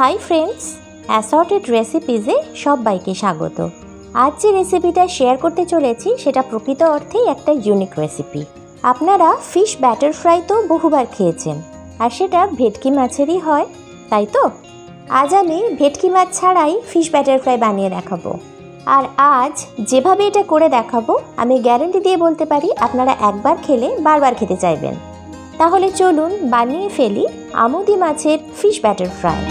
Hi friends assorted রেসিপিজে সবাইকে স্বাগত আজ যে রেসিপিটা শেয়ার করতে চলেছি সেটা প্রকৃত অর্থেই একটা ইউনিক রেসিপি আপনারা ফিশ ব্যাটার ফ্রাই তো বহুবার খেয়েছেন আর সেটা ভেটকি মাছেরই হয় তাই তো আজ আমি ভেটকি মাছ ছাড়াই ফিশ ব্যাটার ফ্রাই বানিয়ে দেখাবো আর আজ যেভাবে এটা করে দেখাবো আমি গ্যারেন্টি দিয়ে বলতে পারি আপনারা একবার খেলে বারবার খেতে চাইবেন তাহলে চলুন বানিয়ে ফেলি আমুদি মাছের ফিশ ব্যাটার ফ্রাই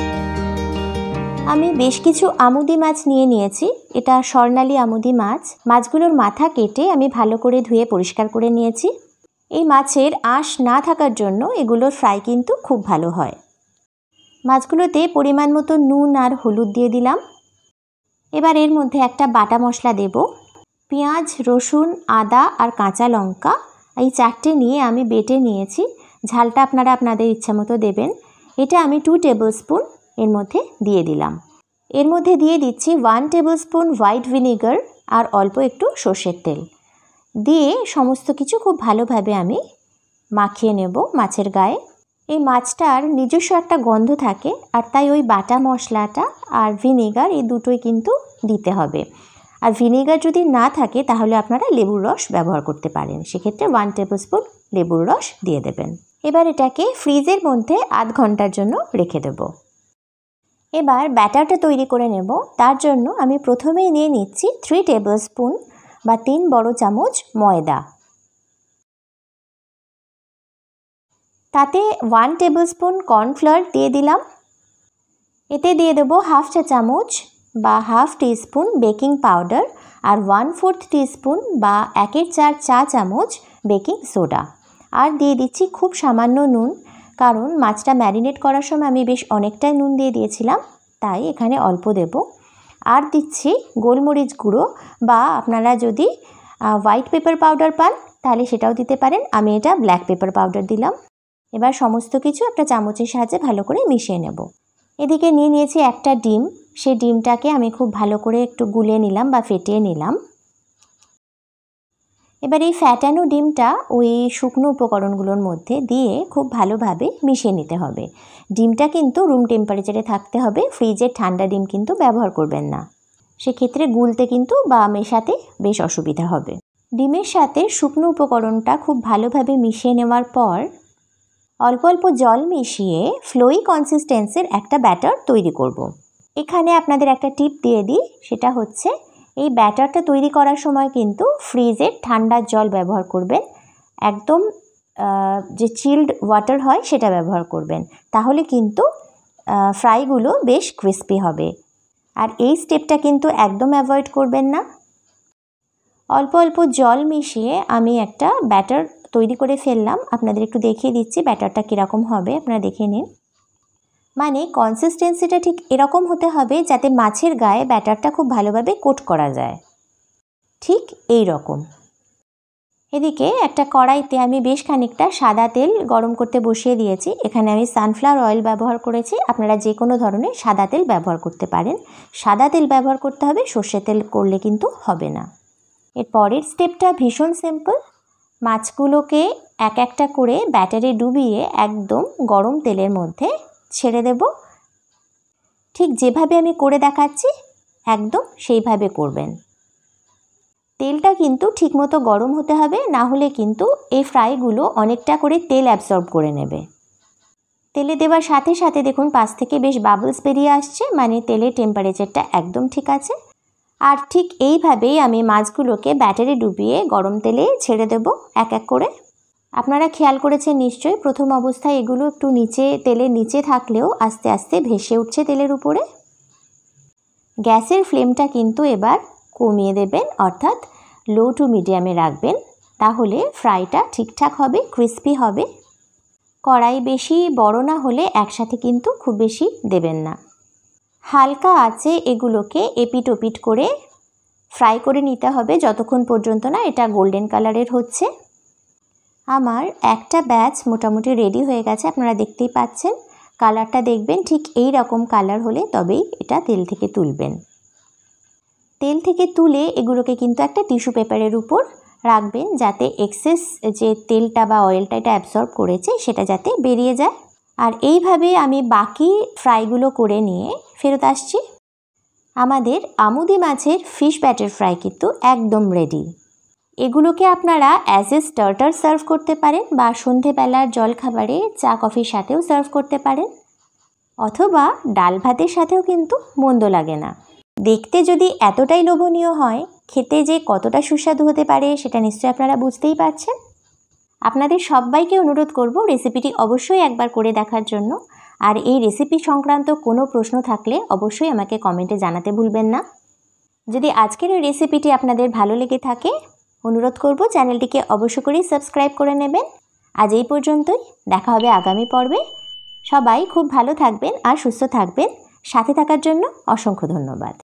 আমি বেশ কিছু আমুদি মাছ নিয়ে নিয়েছি এটা স্বর্ণালী আমুদি মাছ মাছগুলোর মাথা কেটে আমি ভালো করে ধুয়ে পরিষ্কার করে নিয়েছি এই মাছের আঁশ না থাকার জন্য এগুলোর ফ্রাই কিন্তু খুব ভালো হয় মাছগুলোতে পরিমাণ মতো নুন আর হলুদ দিয়ে দিলাম এবার এর মধ্যে একটা বাটা মশলা দেব পেঁয়াজ রসুন আদা আর কাঁচা লঙ্কা এই চারটে নিয়ে আমি বেটে নিয়েছি ঝালটা আপনারা আপনাদের ইচ্ছা মতো দেবেন এটা আমি টু টেবিল স্পুন এর মধ্যে দিয়ে দিলাম এর মধ্যে দিয়ে দিচ্ছি one tablespoon white vinegar আর অল্প একটু সর্ষের তেল দিয়ে সমস্ত কিছু খুব ভালোভাবে আমি মাখিয়ে নেব মাছের গায়ে এই মাছটার নিজস্ব একটা গন্ধ থাকে আর তাই ওই বাটা মশলাটা আর ভিনেগার এই দুটোই কিন্তু দিতে হবে আর ভিনেগার যদি না থাকে তাহলে আপনারা লেবুর রস ব্যবহার করতে পারেন সেক্ষেত্রে ওয়ান টেবিল স্পুন লেবুর রস দিয়ে দেবেন এবার এটাকে ফ্রিজের মধ্যে আধ ঘন্টার জন্য রেখে দেবো এবার ব্যাটারটা তৈরি করে নেব তার জন্য আমি প্রথমেই নিয়ে নিচ্ছি থ্রি টেবিল স্পুন বা তিন বড় চামচ ময়দা তাতে ওয়ান টেবিল স্পুন কর্নফ্লাওয়ার দিয়ে দিলাম এতে দিয়ে দেবো হাফ চা চামচ বা হাফ টিস্পুন বেকিং পাউডার আর ওয়ান ফোর্থ টিস্পুন বা একের চার চা চামচ বেকিং সোডা আর দিয়ে দিচ্ছি খুব সামান্য নুন কারণ মাছটা ম্যারিনেট করার সময় আমি বেশ অনেকটাই নুন দিয়ে দিয়েছিলাম তাই এখানে অল্প দেব আর দিচ্ছি গোলমরিচ গুঁড়ো বা আপনারা যদি হোয়াইট পেপার পাউডার পান তাহলে সেটাও দিতে পারেন আমি এটা ব্ল্যাক পেপার পাউডার দিলাম এবার সমস্ত কিছু একটা চামচের সাহায্যে ভালো করে মিশিয়ে নেব এদিকে নিয়ে নিয়েছি একটা ডিম সেই ডিমটাকে আমি খুব ভালো করে একটু গুলে নিলাম বা ফেটিয়ে নিলাম এবার এই ফ্যাটানো ডিমটা ওই শুকনো উপকরণগুলোর মধ্যে দিয়ে খুব ভালোভাবে মিশিয়ে নিতে হবে ডিমটা কিন্তু রুম টেম্পারেচারে থাকতে হবে ফ্রিজের ঠান্ডা ডিম কিন্তু ব্যবহার করবেন না সেক্ষেত্রে গুলতে কিন্তু বা মেশাতে বেশ অসুবিধা হবে ডিমের সাথে শুকনো উপকরণটা খুব ভালোভাবে মিশিয়ে নেওয়ার পর অল্প অল্প জল মিশিয়ে ফ্লোই কনসিস্টেন্সের একটা ব্যাটার তৈরি করব। এখানে আপনাদের একটা টিপ দিয়ে দিই সেটা হচ্ছে এই ব্যাটারটা তৈরি করার সময় কিন্তু ফ্রিজের ঠান্ডা জল ব্যবহার করবেন একদম যে চিল্ড ওয়াটার হয় সেটা ব্যবহার করবেন তাহলে কিন্তু ফ্রাইগুলো বেশ ক্রিস্পি হবে আর এই স্টেপটা কিন্তু একদম অ্যাভয়েড করবেন না অল্প অল্প জল মিশিয়ে আমি একটা ব্যাটার তৈরি করে ফেললাম আপনাদের একটু দেখিয়ে দিচ্ছি ব্যাটারটা কীরকম হবে আপনারা দেখে নিন মানে কনসিস্টেন্সিটা ঠিক এরকম হতে হবে যাতে মাছের গায়ে ব্যাটারটা খুব ভালোভাবে কোট করা যায় ঠিক এই রকম এদিকে একটা কড়াইতে আমি বেশ খানিকটা সাদা তেল গরম করতে বসিয়ে দিয়েছি এখানে আমি সানফ্লাওয়ার অয়েল ব্যবহার করেছি আপনারা যে কোনো ধরনের সাদা তেল ব্যবহার করতে পারেন সাদা তেল ব্যবহার করতে হবে সর্ষে তেল করলে কিন্তু হবে না এর পরের স্টেপটা ভীষণ সিম্পল মাছগুলোকে এক একটা করে ব্যাটারে ডুবিয়ে একদম গরম তেলের মধ্যে ছেড়ে দেব ঠিক যেভাবে আমি করে দেখাচ্ছি একদম সেইভাবে করবেন তেলটা কিন্তু ঠিকমতো গরম হতে হবে না হলে কিন্তু এই ফ্রাইগুলো অনেকটা করে তেল অ্যাবসর্ব করে নেবে তেলে দেওয়ার সাথে সাথে দেখুন পাশ থেকে বেশ বাবলস বেরিয়ে আসছে মানে তেলের টেম্পারেচারটা একদম ঠিক আছে আর ঠিক এইভাবেই আমি মাছগুলোকে ব্যাটারি ডুবিয়ে গরম তেলে ছেড়ে দেব এক এক করে আপনারা খেয়াল করেছেন নিশ্চয়ই প্রথম অবস্থায় এগুলো একটু নিচে তেলের নিচে থাকলেও আস্তে আস্তে ভেসে উঠছে তেলের উপরে গ্যাসের ফ্লেমটা কিন্তু এবার কমিয়ে দেবেন অর্থাৎ লো টু মিডিয়ামে রাখবেন তাহলে ফ্রাইটা ঠিকঠাক হবে ক্রিস্পি হবে কড়াই বেশি বড় না হলে একসাথে কিন্তু খুব বেশি দেবেন না হালকা আছে এগুলোকে এপিট ওপিট করে ফ্রাই করে নিতে হবে যতক্ষণ পর্যন্ত না এটা গোল্ডেন কালারের হচ্ছে আমার একটা ব্যাচ মোটামুটি রেডি হয়ে গেছে আপনারা দেখতেই পাচ্ছেন কালারটা দেখবেন ঠিক এই রকম কালার হলে তবেই এটা তেল থেকে তুলবেন তেল থেকে তুলে এগুলোকে কিন্তু একটা টিস্যু পেপারের উপর রাখবেন যাতে এক্সেস যে তেলটা বা অয়েলটা এটা অ্যাবসর্ব করেছে সেটা যাতে বেরিয়ে যায় আর এইভাবে আমি বাকি ফ্রাইগুলো করে নিয়ে ফেরত আসছি আমাদের আমুদি মাছের ফিশ ব্যাটার ফ্রাই কিন্তু একদম রেডি এগুলোকে আপনারা অ্যাজ এ স্টার্টার সার্ভ করতে পারেন বা সন্ধেবেলার জলখাবারে চা কফির সাথেও সার্ভ করতে পারেন অথবা ডাল ভাতের সাথেও কিন্তু মন্দ লাগে না দেখতে যদি এতটাই লোভনীয় হয় খেতে যে কতটা সুস্বাদু হতে পারে সেটা নিশ্চয়ই আপনারা বুঝতেই পারছেন আপনাদের সবাইকে অনুরোধ করব রেসিপিটি অবশ্যই একবার করে দেখার জন্য আর এই রেসিপি সংক্রান্ত কোনো প্রশ্ন থাকলে অবশ্যই আমাকে কমেন্টে জানাতে ভুলবেন না যদি আজকের এই রেসিপিটি আপনাদের ভালো লেগে থাকে অনুরোধ করব চ্যানেলটিকে অবশ্য করেই সাবস্ক্রাইব করে নেবেন আজ এই পর্যন্তই দেখা হবে আগামী পর্বে সবাই খুব ভালো থাকবেন আর সুস্থ থাকবেন সাথে থাকার জন্য অসংখ্য ধন্যবাদ